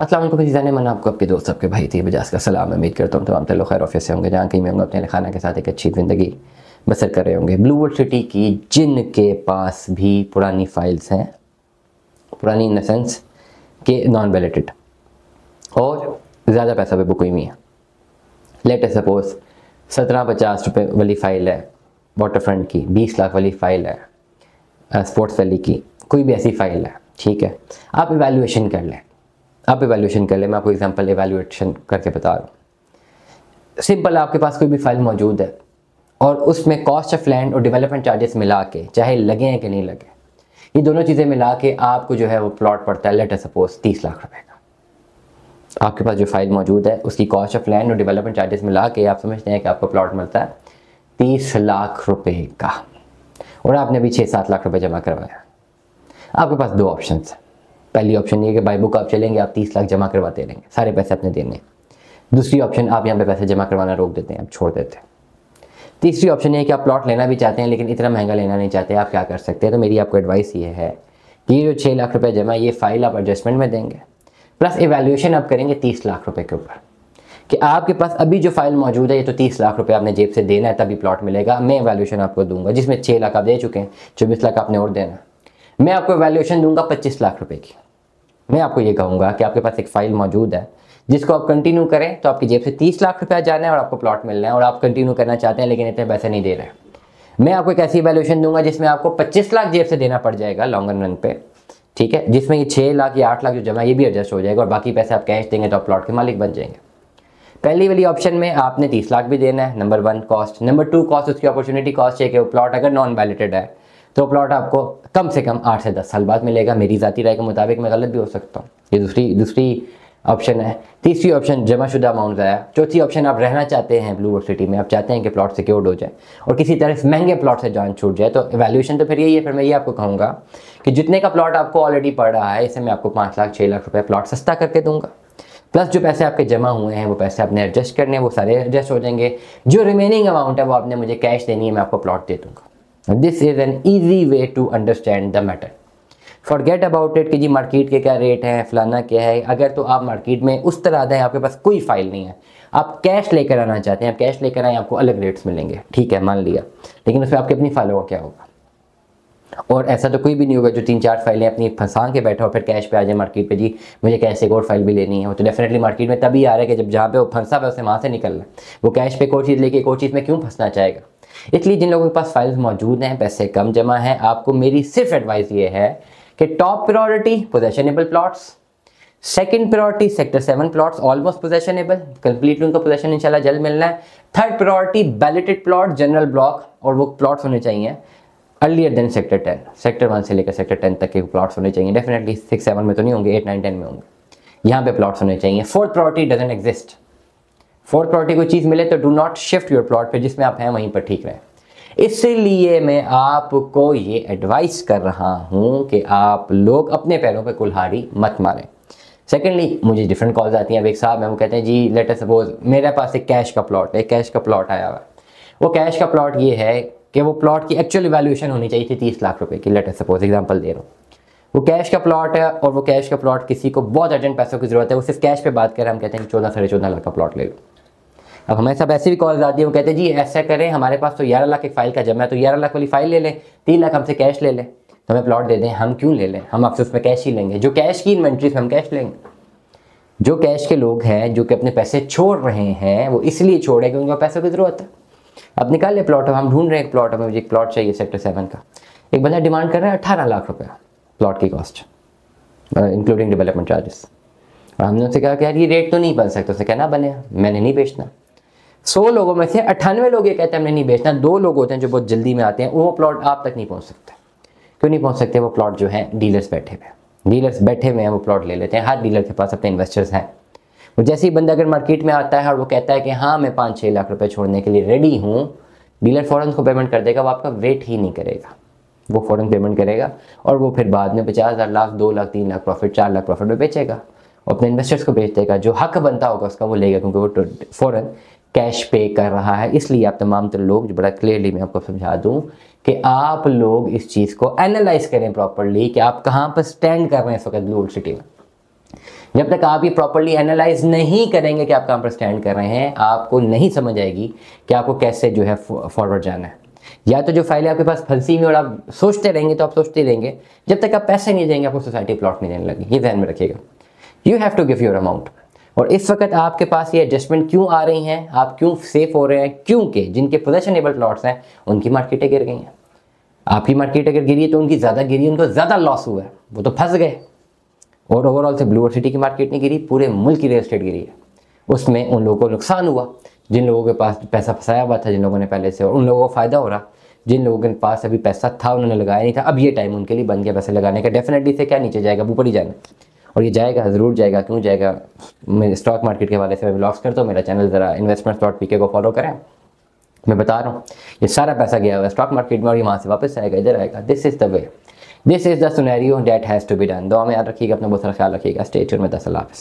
असलम जाने मन आपको आपके दोस्त आपके भाई थी बजाज का सलाम उम्मीद करता हूँ तमाम तेलो खैर ऑफिस से होंगे जहाँ कहीं मैं होंगे अपने खाना के साथ एक अच्छी ज़िंदगी बसर कर रहे होंगे ब्लू वर्ल्ड सिटी की जिन के पास भी पुरानी फाइल्स हैं पुरानी इन देंस के नॉन वैलेटेड और ज़्यादा पैसा पे बुक हुई हुई है लेट सपोज सत्रह पचास रुपये वाली फ़ाइल है वाटर फ्रंट की बीस लाख वाली फ़ाइल है स्पोर्ट्स वैली की कोई भी ऐसी फ़ाइल है ठीक है आप इवेल्यूशन कर लें आप एवेल्यूशन कर ले मैं आपको एग्जाम्पल एवेल्यूएशन करके बता रहा हूँ सिंपल आपके पास कोई भी फाइल मौजूद है और उसमें कॉस्ट ऑफ लैंड और डेवलपमेंट चार्जेस मिला के चाहे लगे हैं कि नहीं लगे ये दोनों चीज़ें मिला के आपको जो है वो प्लॉट पड़ता है लेटर सपोज तीस लाख रुपए का आपके पास जो फाइल मौजूद है उसकी कॉस्ट ऑफ लैंड और डेवलपमेंट चार्जेस मिला के आप समझते हैं कि आपको प्लॉट मिलता है तीस लाख रुपये का और आपने अभी छः सात लाख रुपये जमा करवाया आपके पास दो ऑप्शन है पहली ऑप्शन ये कि बाई बुक आप चलेंगे आप तीस लाख जमा करवाते रहेंगे सारे पैसे अपने देने दूसरी ऑप्शन आप यहाँ पे पैसे जमा करवाना रोक देते हैं आप छोड़ देते हैं तीसरी ऑप्शन ये है कि आप प्लॉट लेना भी चाहते हैं लेकिन इतना महंगा लेना नहीं चाहते आप क्या कर सकते हैं तो मेरी आपको एडवाइस ये है कि ये जो छः लाख रुपये जमा ये फाइल आप एडजस्टमेंट में देंगे प्लस एवेल्यूशन आप करेंगे तीस लाख रुपये के ऊपर कि आपके पास अभी जो फाइल मौजूद है ये तो तीस लाख रुपये आपने जेब से देना है तभी प्लॉट मिलेगा मैं वैल्यूशन आपको दूंगा जिसमें छः लाख आप दे चुके हैं चौबीस लाख आपने और देना मैं आपको वैल्यूएशन दूंगा पच्चीस लाख रुपये की मैं आपको ये कहूँगा कि आपके पास एक फाइल मौजूद है जिसको आप कंटिन्यू करें तो आपकी जेब से तीस लाख रुपया जाना है और आपको प्लॉट मिलना है और आप कंटिन्यू करना चाहते हैं लेकिन इतने पैसे नहीं दे रहे मैं आपको एक ऐसी वैल्यूशन दूंगा जिसमें आपको पच्चीस लाख जेब से देना पड़ जाएगा लॉन्ग रन पे ठीक है जिसमें ये छः लाख या आठ लाख जो जमा ये भी एडजस्ट हो जाएगा और बाकी पैसे आप कैश देंगे तो आप प्लॉट के मालिक बन जाएंगे पहली वाली ऑप्शन में आपने तीस लाख भी देना है number one cost number two cost उसकी अपॉर्चुनिटी कॉस्ट है कि वो प्लॉट अगर नॉन वैलिडेड है तो प्लॉट आपको कम से कम आठ से दस साल बाद मिलेगा मेरी ज़ाती राय के मुताबिक मैं गलत भी हो सकता हूँ ये दूसरी दूसरी ऑप्शन है तीसरी ऑप्शन जमाशुदा अमाउंट आया चौथी ऑप्शन आप रहना चाहते हैं ब्लू वर्ड सिटी में आप चाहते हैं कि प्लॉट सिक्योर्ड हो जाए और किसी तरह से महंगे प्लॉट से जान छूट जाए तो वैल्यूशन तो फिर यही है फिर मैं ये आपको कहूँगा कि जितने का प्लॉट आपको ऑलरेडी पड़ रहा है इसे मैं आपको पाँच लाख छः लाख रुपये प्लॉट सस्ता करके दूंगा प्लस जो पैसे आपके जमा हुए हैं वो पैसे आपने एडजस्ट करने हैं वो सारे एडजस्ट हो जाएंगे जो रिमेनिंग अमाउंट है वो आपने मुझे कैश देनी है मैं आपको प्लॉट दे दूँगा this is an easy way to understand the matter forget about it कि जी मार्केट के क्या रेट हैं फलाना क्या है अगर तो आप मार्केट में उस तरह आते हैं आपके पास कोई फाइल नहीं है आप कैश लेकर आना चाहते हैं आप कैश लेकर आए आपको अलग रेट्स मिलेंगे ठीक है मान लिया लेकिन उसमें आपकी अपनी फाइलों का क्या होगा और ऐसा तो कोई भी नहीं होगा जो तीन चार फाइलें अपनी फंसा के बैठा और फिर कैश पे आ जाए मार्केट पे जी मुझे कैश एक और फाइल भी लेनी है वो तो डेफिनेटली मार्केट में तभी आ रहा है कि जब जहाँ पे वो फंसा हुआ उसे वहाँ से निकलना वो कैश पे एक और चीज़ लेके एक और चीज़ में क्यों फंसना चाहेगा इसलिए जिन लोगों के पास फाइल्स मौजूद हैं पैसे कम जमा हैं आपको मेरी सिर्फ एडवाइस ये है कि top priority possessionable plots second priority sector seven plots almost possessionable completely उनका पोजेशन इंशाल्लाह जल्द मिलना है third priority balloted plot general block और वो प्लॉट्स होने चाहिए earlier than sector ten sector one से लेकर सेक्टर टेन तक के प्लॉट्स होने चाहिए डेफिनेटली सिक्स सेवन में तो नहीं होंगे एट नाइन टेन में होंगे यहाँ पे प्लॉट्स होने चाहिए fourth priority doesn't exist fourth property कोई चीज़ मिले तो do not shift your plot पे जिसमें आप हैं वहीं पर ठीक रहे इसलिए मैं आपको ये एडवाइस कर रहा हूँ कि आप लोग अपने पैरों पे कुल्हाड़ी मत मारें सेकेंडली मुझे डिफरेंट कॉल्स आती हैं अब एक साहब हैं वो कहते हैं जी लेटर सपोज मेरे पास एक कैश का प्लॉट है कैश का प्लॉट आया हुआ वो कैश का प्लॉट ये है कि वो प्लॉट की एक्चुअल वैल्यूएशन होनी चाहिए थी तीस लाख रुपए की लेटर सपोज एग्जाम्पल दे रहा हूँ वो कैश का प्लॉट है और वो कैश का प्लॉट किसी को बहुत अर्जेंट पैसों की जरूरत है वो सिर्फ कैश पे बात करें हम कहते हैं चौदह साढ़े चौदह लाख का प्लॉट ले लो अब हमें सब ऐसे भी कॉल्स आती है वो कहते हैं जी ऐसा करें हमारे पास तो ग्यारह लाख एक फाइल का जमा है तो ग्यारह लाख वाली फाइल ले लें तीन लाख हमसे कैश ले लें तो हमें प्लॉट दे दें हम क्यों ले लें हम आपसे उसमें कैश ही लेंगे जो कैश की इन्वेंट्रीज हम कैश लेंगे जो कैश के लोग हैं जो कि अपने पैसे छोड़ रहे हैं वो इसलिए छोड़े क्योंकि उनको पैसों की ज़रूरत है अब निकाल ले प्लॉट अब हम ढूंढ रहे हैं एक प्लॉट हमें मुझे एक प्लॉट चाहिए सेक्टर सेवन का एक बंदा डिमांड कर रहा है अठारह लाख रुपया प्लॉट की कॉस्ट इंक्लूडिंग डेवलपमेंट चार्जेस और हमने उनसे कहा कि यार ये रेट तो नहीं बन सकता उसने कहना बने मैंने नहीं बेचना सौ लोगों में से अट्ठानवे लोग ये कहते हैं हमने नहीं बेचना दो लोग होते हैं जो बहुत जल्दी में आते हैं वो प्लॉट आप तक नहीं पहुंच सकते क्यों नहीं पहुंच सकते वो प्लॉट जो है डीलर्स बैठे हुए हैं डीलर्स बैठे हुए हैं वो प्लॉट ले लेते हैं हर डीलर के पास अपने इन्वेस्टर्स हैं वो जैसे ही बंदा अगर मार्केट में आता है और वो कहता है कि हाँ मैं पाँच छः लाख रुपये छोड़ने के लिए रेडी हूँ डीलर फ़ौरन को पेमेंट कर देगा वो आपका वेट ही नहीं करेगा वो फ़ौरन पेमेंट करेगा और वो फिर बाद में पचास हज़ार लाख दो लाख तीन लाख प्रॉफिट चार लाख प्रॉफिट में बेचेगा और अपने इन्वेस्टर्स को बेच देगा जो हक बनता होगा उसका वो लेगा क्योंकि वो तो फ़ौरन कैश पे कर रहा है इसलिए आप तमाम तो लोग जो बड़ा क्लियरली मैं आपको समझा दूं कि आप लोग इस चीज़ को एनालाइज करें प्रॉपरली कि आप कहाँ पर स्टैंड कर रहे हैं इस वक्त ब्लू सिटी में जब तक आप ये प्रॉपरली एनालाइज नहीं करेंगे कि आप कहाँ पर स्टैंड कर रहे हैं आपको नहीं समझ आएगी कि आपको कैसे जो है फॉरवर्ड जाना है या तो जो फाइलें आपके पास फंसी हुई और आप सोचते रहेंगे तो आप सोचते रहेंगे जब तक आप पैसे नहीं देंगे आपको सोसाइटी प्लॉट नहीं देने लगी ये ध्यान में रखिएगा you have to give your amount और इस वक्त आपके पास ये एडजस्टमेंट क्यों आ रही हैं आप क्यों सेफ हो रहे हैं क्योंकि जिनके पोजेशन एबल प्लॉट्स हैं उनकी मार्केटें गिर गई हैं आपकी मार्केट अगर गिरी है तो उनकी ज़्यादा गिरी उनको ज़्यादा लॉस हुआ है वो तो फंस गए और ओवरऑल से ब्लूअर सिटी की मार्केट नहीं गिरी पूरे मुल्क की रियल स्टेट गिरी है उसमें उन लोगों को नुकसान हुआ जिन लोगों के पास पैसा फंसाया हुआ था जिन लोगों ने पहले से और उन लोगों को फ़ायदा हो रहा जिन लोगों के पास अभी पैसा था उन्होंने लगाया नहीं था अब ये टाइम उनके लिए बन गया पैसे लगाने का डेफिनेटली से क्या नीचे जाएगा ऊपर ही जाना और ये जाएगा ज़रूर जाएगा क्यों जाएगा मैं स्टॉक मार्केट के हवाले से मैं ब्लॉग्स करता हूँ मेरा चैनल ज़रा इन्वेस्टमेंट डॉट पी को फॉलो करें मैं बता रहा हूँ ये सारा पैसा गया हुआ है स्टॉक मार्केट में और ये वहाँ से वापस आएगा इधर आएगा this is the way this is the scenario date has to be done दो में याद रखिएगा अपना बहुत सारा ख्याल रखिएगा स्टेट में दस